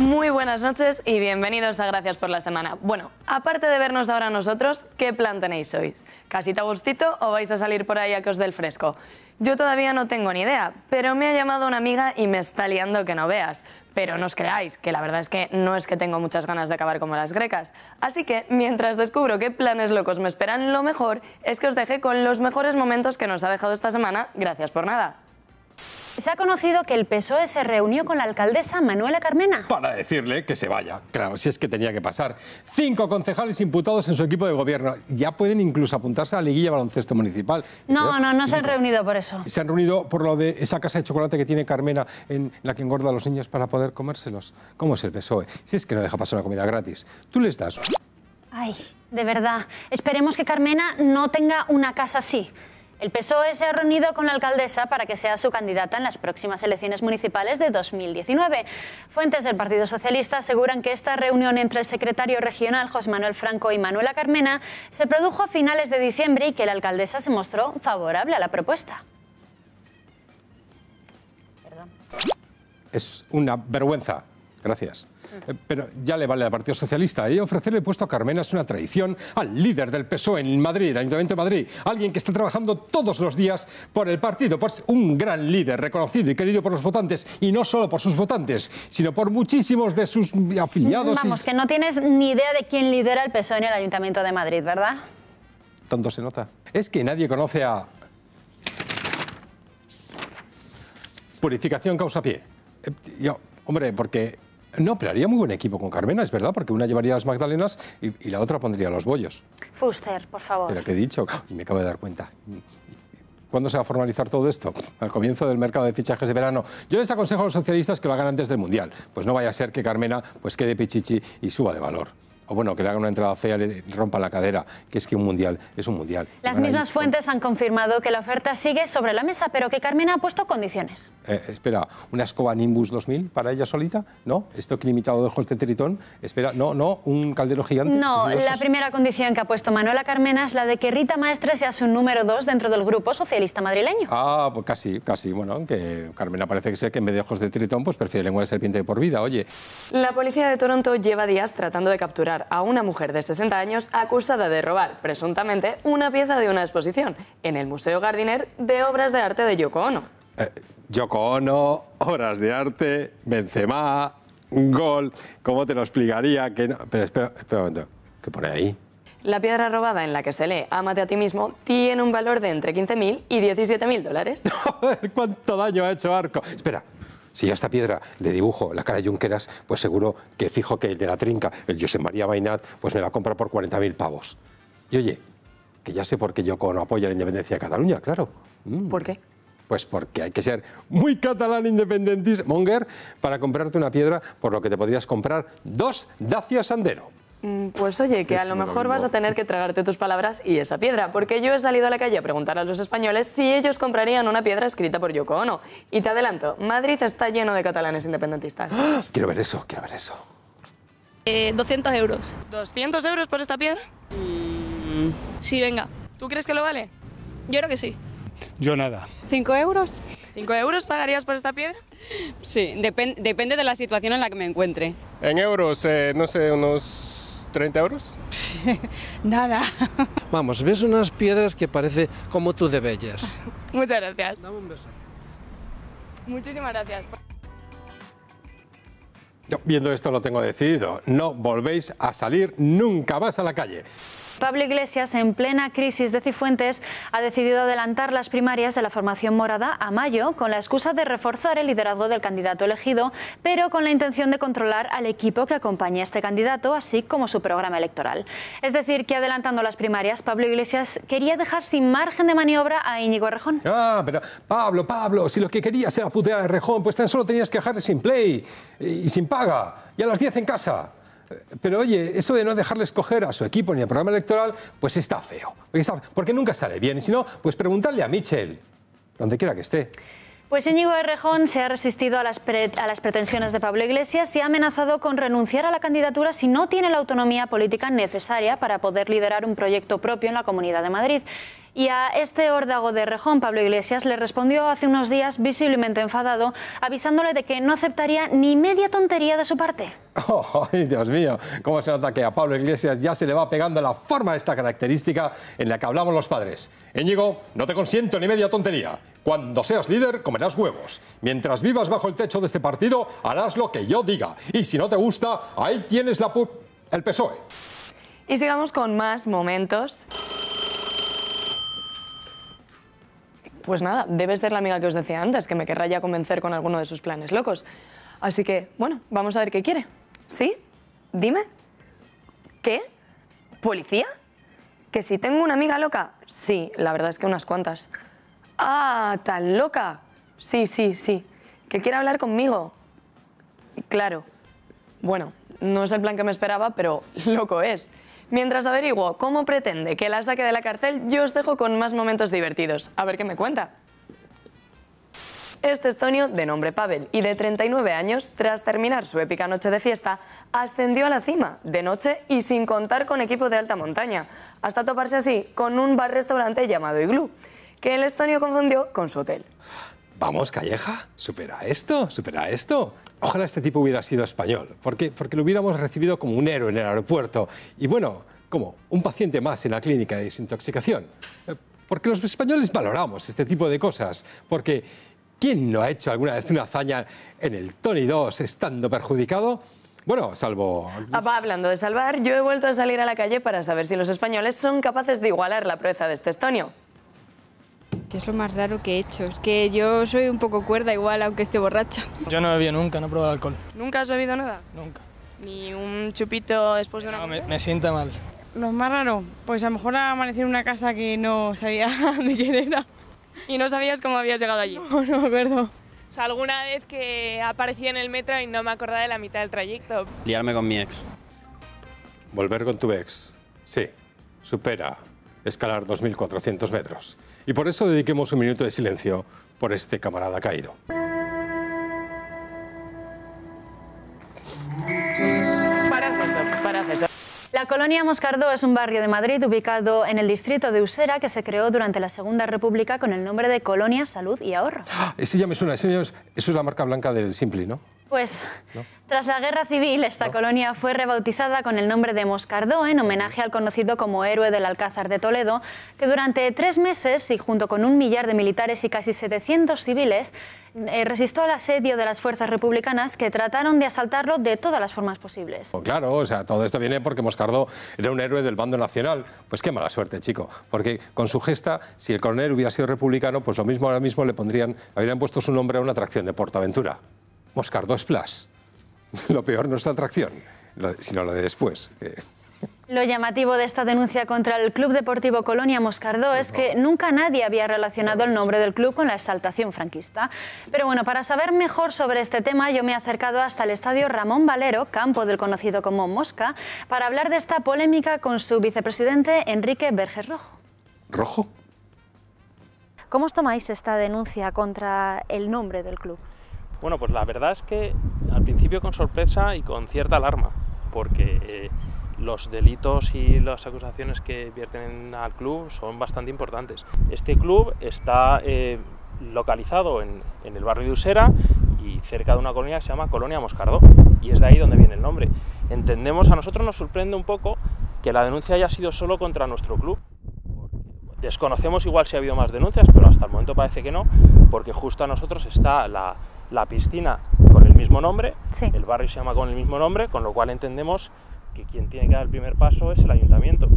Muy buenas noches y bienvenidos a Gracias por la Semana. Bueno, aparte de vernos ahora nosotros, ¿qué plan tenéis hoy? ¿Casita a gustito o vais a salir por ahí a que os dé el fresco? Yo todavía no tengo ni idea, pero me ha llamado una amiga y me está liando que no veas. Pero no os creáis, que la verdad es que no es que tengo muchas ganas de acabar como las grecas. Así que, mientras descubro qué planes locos me esperan, lo mejor es que os deje con los mejores momentos que nos ha dejado esta semana. Gracias por nada. Se ha conocido que el PSOE se reunió con la alcaldesa Manuela Carmena. Para decirle que se vaya. Claro, si es que tenía que pasar. Cinco concejales imputados en su equipo de gobierno. Ya pueden incluso apuntarse a la liguilla baloncesto municipal. No, no, no se han reunido por eso. Se han reunido por lo de esa casa de chocolate que tiene Carmena en la que engorda a los niños para poder comérselos. ¿Cómo es el PSOE? Si es que no deja pasar la comida gratis. Tú les das... Ay, de verdad. Esperemos que Carmena no tenga una casa así. El PSOE se ha reunido con la alcaldesa para que sea su candidata en las próximas elecciones municipales de 2019. Fuentes del Partido Socialista aseguran que esta reunión entre el secretario regional José Manuel Franco y Manuela Carmena se produjo a finales de diciembre y que la alcaldesa se mostró favorable a la propuesta. Es una vergüenza Gracias. Eh, pero ya le vale al Partido Socialista. Y ¿eh? Ofrecerle el puesto a Carmena es una tradición al líder del PSOE en Madrid, el Ayuntamiento de Madrid, alguien que está trabajando todos los días por el partido, Pues un gran líder reconocido y querido por los votantes, y no solo por sus votantes, sino por muchísimos de sus afiliados. Vamos, que no tienes ni idea de quién lidera el PSOE en el Ayuntamiento de Madrid, ¿verdad? Tanto se nota. Es que nadie conoce a... Purificación causa pie. Eh, yo, hombre, porque no, pero haría muy buen equipo con Carmena, es verdad, porque una llevaría las magdalenas y, la otra pondría los bollos. Fuster, por favor. Pero que he dicho, y me acabo de dar cuenta. ¿Cuándo se va a formalizar todo esto? Al comienzo del mercado de fichajes de verano. Yo les aconsejo a los socialistas que lo hagan antes del Mundial. Pues no vaya a ser que Carmena pues quede pichichi y suba de valor o bueno, que le haga una entrada fea, le rompa la cadera, que es que un mundial es un mundial. Las mismas fuentes han confirmado que la oferta sigue sobre la mesa, pero que Carmena ha puesto condiciones. Eh, espera, ¿una escoba Nimbus 2000 para ella solita? No, esto que limitado de ojos de tritón, espera, no, no, un caldero gigante. No, la primera condición que ha puesto Manuela Carmena es la de que Rita Maestre sea su número dos dentro del grupo socialista madrileño. Ah, pues casi, casi, bueno, que Carmena parece que sea que en vez de ojos de tritón, pues prefiere lengua de serpiente por vida, oye. La policía de Toronto lleva días tratando de capturar a una mujer de 60 años acusada de robar, presuntamente, una pieza de una exposición en el Museo Gardiner de Obras de Arte de Yoko Ono. Eh, Yoko Ono, Obras de Arte, Benzema, Gol, ¿cómo te lo explicaría? Que no... Pero espera, espera un momento, ¿qué pone ahí? La piedra robada en la que se lee Amate a ti mismo tiene un valor de entre 15.000 y 17.000 dólares. ¿Cuánto daño ha hecho Arco? Espera, si a esta piedra le dibujo la cara de Junqueras, pues seguro que fijo que el de la trinca, el José María Mainat, pues me la compra por 40.000 pavos. Y oye, que ya sé por qué yo no apoyo la independencia de Cataluña, claro. Mm. ¿Por qué? Pues porque hay que ser muy catalán independentista, Monger, para comprarte una piedra por lo que te podrías comprar dos Dacia Sandero. Mm, pues oye, que a lo mejor vas a tener que tragarte tus palabras y esa piedra, porque yo he salido a la calle a preguntar a los españoles si ellos comprarían una piedra escrita por Yoko no Y te adelanto, Madrid está lleno de catalanes independentistas. ¡Ah! Quiero ver eso, quiero ver eso. Eh, 200 euros. ¿200 euros por esta piedra? Mm. Sí, venga. ¿Tú crees que lo vale? Yo creo que sí. Yo nada. ¿Cinco euros? ¿Cinco euros pagarías por esta piedra? Sí, depende de la situación en la que me encuentre. En euros, eh, no sé, unos ¿30 euros? Nada. Vamos, ves unas piedras que parece como tú de bellas. Muchas gracias. Dame un beso. Muchísimas gracias. Yo, viendo esto lo tengo decidido. No volvéis a salir nunca vas a la calle. Pablo Iglesias, en plena crisis de Cifuentes, ha decidido adelantar las primarias de la formación morada a mayo con la excusa de reforzar el liderazgo del candidato elegido, pero con la intención de controlar al equipo que acompaña a este candidato, así como su programa electoral. Es decir, que adelantando las primarias, Pablo Iglesias quería dejar sin margen de maniobra a Íñigo Rejón. Ah, pero Pablo, Pablo, si lo que querías era putear a Rejón, pues tan solo tenías que dejarle sin play y sin paga. Y a las 10 en casa. Pero oye, eso de no dejarle escoger a su equipo ni al programa electoral, pues está feo. Porque, nunca sale bien. Y si no, pues preguntarle a Michel, donde quiera que esté. Pues Íñigo Errejón se ha resistido a las, a las, pretensiones de Pablo Iglesias y ha amenazado con renunciar a la candidatura si no tiene la autonomía política necesaria para poder liderar un proyecto propio en la Comunidad de Madrid. Y a este órdago de Rejón, Pablo Iglesias, le respondió hace unos días visiblemente enfadado, avisándole de que no aceptaría ni media tontería de su parte. Oh, Dios mío! ¿Cómo se nota que a Pablo Iglesias ya se le va pegando la forma de esta característica en la que hablamos los padres? Íñigo, no te consiento ni media tontería. Cuando seas líder, comerás huevos. Mientras vivas bajo el techo de este partido, harás lo que yo diga. Y si no te gusta, ahí tienes la el PSOE. Y sigamos con más momentos. Pues nada, debe ser la amiga que os decía antes, que me querrá ya convencer con alguno de sus planes locos. Así que, bueno, vamos a ver qué quiere. ¿Sí? Dime. ¿Qué? ¿Policía? ¿Que si tengo una amiga loca? Sí, la verdad es que unas cuantas. ¡Ah, tan loca! Sí, sí, sí. ¿Que quiere hablar conmigo? Claro. Bueno, no es el plan que me esperaba, pero loco es. Mientras averiguo cómo pretende que la saque de la cárcel, yo os dejo con más momentos divertidos. A ver qué me cuenta. Este estonio, de nombre Pavel y de 39 años, tras terminar su épica noche de fiesta, ascendió a la cima, de noche y sin contar con equipo de alta montaña, hasta toparse así con un bar-restaurante llamado Iglu, que el estonio confundió con su hotel. Vamos, Calleja, supera esto, supera esto. Ojalá este tipo hubiera sido español, porque, porque lo hubiéramos recibido como un héroe en el aeropuerto. Y bueno, como un paciente más en la clínica de desintoxicación. Eh, porque los españoles valoramos este tipo de cosas, porque ¿quién no ha hecho alguna vez una hazaña en el Tony 2 estando perjudicado? Bueno, salvo... Ah, hablando de salvar, yo he vuelto a salir a la calle para saber si los españoles son capaces de igualar la proeza de este estonio es lo más raro que he hecho. Es que yo soy un poco cuerda igual, aunque esté borracha. Yo no he bebido nunca, no he probado alcohol. ¿Nunca has bebido nada? Nunca. ¿Ni un chupito después de una No, me, sienta mal. Lo más raro, pues a lo mejor amanecer en una casa que no sabía de quién era. ¿Y no sabías cómo habías llegado allí? No, me acuerdo. O sea, alguna vez que aparecí en el metro y no me acordaba de la mitad del trayecto. Liarme con mi ex. Volver con tu ex. Sí. Supera. Escalar 2.400 metros. Y por eso dediquemos un minuto de silencio por este camarada caído. La colonia Moscardó es un barrio de Madrid ubicado en el distrito de Usera que se creó durante la Segunda República con el nombre de Colonia Salud y Ahorro. ¡Ah! Ese ya me suena, ese eso es la marca blanca del Simpli, ¿no? Pues tras la guerra civil, esta colonia fue rebautizada con el nombre de Moscardó en homenaje al conocido como héroe del Alcázar de Toledo, que durante tres meses y junto con un millar de militares y casi 700 civiles eh, resistió al asedio de las fuerzas republicanas que trataron de asaltarlo de todas las formas posibles. Pues claro, o sea, todo esto viene porque Moscardó era un héroe del bando nacional. Pues qué mala suerte, chico, porque con su gesta, si el coronel hubiera sido republicano, pues lo mismo ahora mismo le pondrían, habrían puesto su nombre a una atracción de Portaventura. Moscardó Splash. Lo peor no es la atracción, sino lo de después. Lo llamativo de esta denuncia contra el Club Deportivo Colonia Moscardó es que nunca nadie había relacionado el nombre del club con la exaltación franquista. Pero bueno, para saber mejor sobre este tema, yo me he acercado hasta el estadio Ramón Valero, campo del conocido como Mosca, para hablar de esta polémica con su vicepresidente Enrique Verges Rojo. ¿Rojo? ¿Cómo os tomáis esta denuncia contra el nombre del club? Bueno, pues la verdad es que al principio con sorpresa y con cierta alarma, porque eh, los delitos y las acusaciones que vierten al club son bastante importantes. Este club está eh, localizado en, en, el barrio de Usera y cerca de una colonia que se llama Colonia Moscardó, y es de ahí donde viene el nombre. Entendemos, a nosotros nos sorprende un poco que la denuncia haya sido solo contra nuestro club. Desconocemos igual si ha habido más denuncias, pero hasta el momento parece que no, porque justo a nosotros está la, la piscina con el mismo nombre, el barrio se llama con el mismo nombre, con lo cual entendemos que quien tiene que dar el primer paso es el ayuntamiento.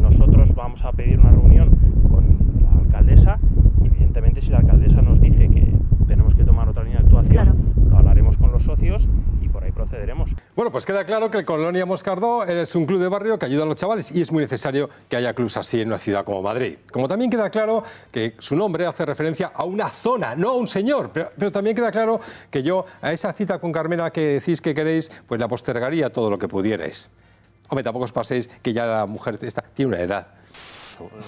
Nosotros vamos a pedir una reunión con la alcaldesa, evidentemente si la alcaldesa nos dice que tenemos que tomar otra línea de actuación, lo hablaremos con los socios bueno, pues queda claro que el Colonia Moscardó es un club de barrio que ayuda a los chavales y es muy necesario que haya clubs así en una ciudad como Madrid. Como también queda claro que su nombre hace referencia a una zona, no a un señor, pero, también queda claro que yo a esa cita con Carmena que decís que queréis, pues la postergaría todo lo que pudierais. Hombre, tampoco os paséis que ya la mujer esta tiene una edad.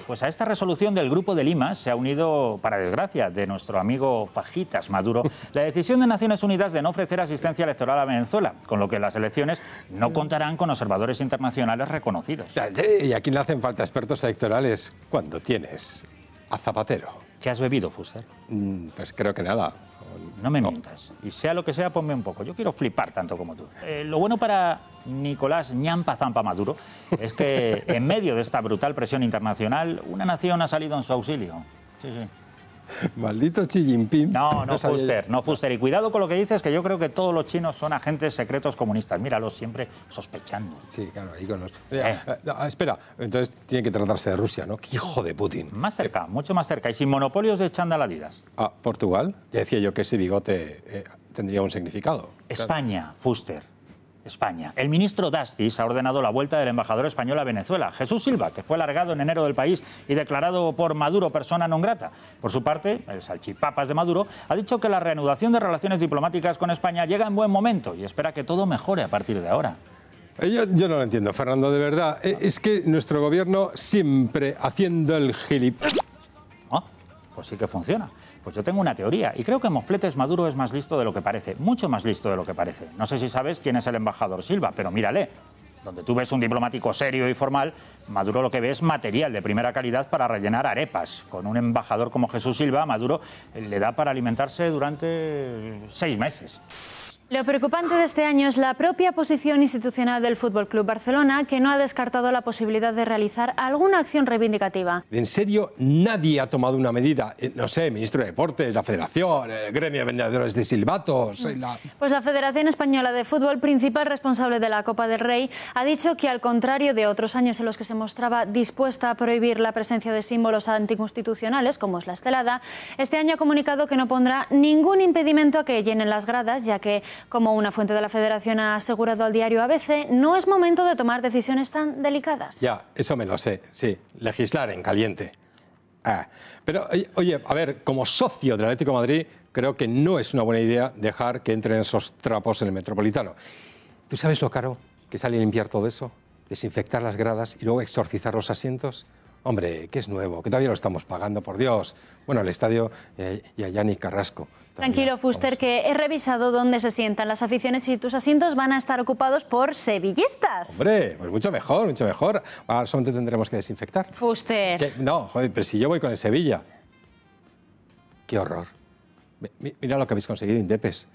Pues a esta resolución del Grupo de Lima se ha unido, para desgracia de nuestro amigo Fajitas Maduro, la decisión de Naciones Unidas de no ofrecer asistencia electoral a Venezuela, con lo que las elecciones no contarán con observadores internacionales reconocidos. Y aquí no hacen falta expertos electorales cuando tienes a Zapatero. ¿Qué has bebido, Fuster? Mm, pues creo que nada no me mientas. Y sea lo que sea, ponme un poco. Yo quiero flipar tanto como tú. Eh, lo bueno para Nicolás ñampa zampa Maduro es que en medio de esta brutal presión internacional, una nación ha salido en su auxilio. Sí, sí. Maldito Xi Jinping. No, no, Fuster, no Fuster. Y cuidado con lo que dices, que yo creo que todos los chinos son agentes secretos comunistas. Míralos siempre sospechando. Sí, claro, ahí con los... Eh. Eh, espera, entonces tiene que tratarse de Rusia, ¿no? ¡Qué hijo de Putin! Más eh, cerca, mucho más cerca. Y sin monopolios de chandaladidas. Ah, Portugal. Ya decía yo que ese bigote tendría un significado. España, Fuster. España. El ministro Dastis ha ordenado la vuelta del embajador español a Venezuela, Jesús Silva, que fue largado en enero del país y declarado por Maduro persona non grata. Por su parte, el salchipapas de Maduro ha dicho que la reanudación de relaciones diplomáticas con España llega en buen momento y espera que todo mejore a partir de ahora. Eh, yo, yo, no lo entiendo, Fernando, de verdad. Eh, es que nuestro gobierno siempre haciendo el gilipollas. Pues sí que funciona. Pues yo tengo una teoría y creo que Mofletes Maduro es más listo de lo que parece, mucho más listo de lo que parece. No sé si sabes quién es el embajador Silva, pero mírale. Donde tú ves un diplomático serio y formal, Maduro lo que ve es material de primera calidad para rellenar arepas. Con un embajador como Jesús Silva, Maduro le da para alimentarse durante seis meses. Lo preocupante de este año es la propia posición institucional del Fútbol Club Barcelona, que no ha descartado la posibilidad de realizar alguna acción reivindicativa. En serio, nadie ha tomado una medida. Eh, no sé, ministro de Deportes, la Federación, el gremio de vendedores de silbatos. Eh, pues la Federación Española de Fútbol, principal responsable de la Copa del Rey, ha dicho que al contrario de otros años en los que se mostraba dispuesta a prohibir la presencia de símbolos anticonstitucionales, como es la estelada, este año ha comunicado que no pondrá ningún impedimento a que llenen las gradas, ya que como una fuente de la Federación ha asegurado al diario ABC, no es momento de tomar decisiones tan delicadas. Ya, eso me lo sé, sí. Legislar en caliente. Ah, pero, oye, a ver, como socio del Atlético de Madrid, creo que no es una buena idea dejar que entren esos trapos en el Metropolitano. ¿Tú sabes lo caro que sale limpiar todo eso? Desinfectar las gradas y luego exorcizar los asientos. Hombre, ¿qué es nuevo, que todavía lo estamos pagando, por Dios. Bueno, el estadio eh, y a Yanni Carrasco. Tranquilo, Fuster, que he revisado dónde se sientan las aficiones y tus asientos van a estar ocupados por sevillistas. Hombre, pues mucho mejor, mucho mejor. Ahora solamente tendremos que desinfectar. Fuster. No, joder, pero si yo voy con el Sevilla. Qué horror. Mira lo que habéis conseguido, Indepes.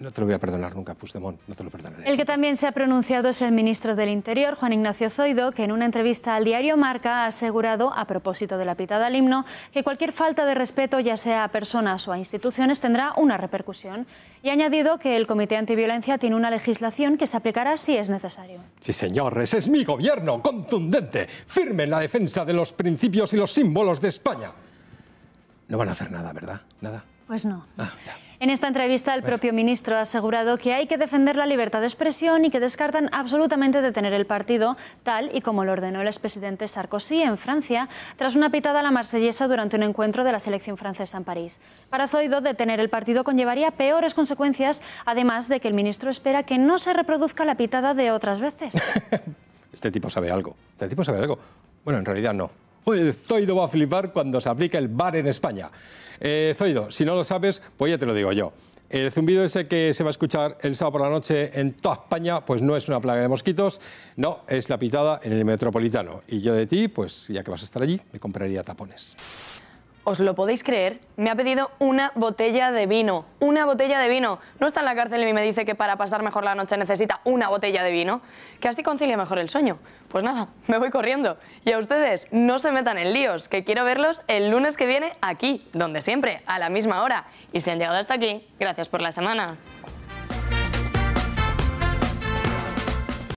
No te lo voy a perdonar nunca, Puigdemont, no te lo perdonaré. El que también se ha pronunciado es el ministro del Interior, Juan Ignacio Zoido, que en una entrevista al diario Marca ha asegurado, a propósito de la pitada al himno, que cualquier falta de respeto, ya sea a personas o a instituciones, tendrá una repercusión. Y ha añadido que el Comité Antiviolencia tiene una legislación que se aplicará si es necesario. Sí, señores, es mi gobierno, contundente, firme en la defensa de los principios y los símbolos de España. No van a hacer nada, ¿verdad? Nada. Pues no. Ah, ya. En esta entrevista, el propio ministro ha asegurado que hay que defender la libertad de expresión y que descartan absolutamente detener el partido, tal y como lo ordenó el expresidente Sarkozy en Francia, tras una pitada a la marsellesa durante un encuentro de la selección francesa en París. Para Zoido, detener el partido conllevaría peores consecuencias, además de que el ministro espera que no se reproduzca la pitada de otras veces. este tipo sabe algo. Este tipo sabe algo. Bueno, en realidad no el Zoido va a flipar cuando se aplica el bar en España. Eh, Zoido, si no lo sabes, pues ya te lo digo yo. El zumbido ese que se va a escuchar el sábado por la noche en toda España, pues no es una plaga de mosquitos, no, es la pitada en el metropolitano. Y yo de ti, pues ya que vas a estar allí, me compraría tapones. ¿os lo podéis creer? Me ha pedido una botella de vino. Una botella de vino. No está en la cárcel y me dice que para pasar mejor la noche necesita una botella de vino. Que así concilia mejor el sueño. Pues nada, me voy corriendo. Y a ustedes, no se metan en líos, que quiero verlos el lunes que viene aquí, donde siempre, a la misma hora. Y si han llegado hasta aquí, gracias por la semana.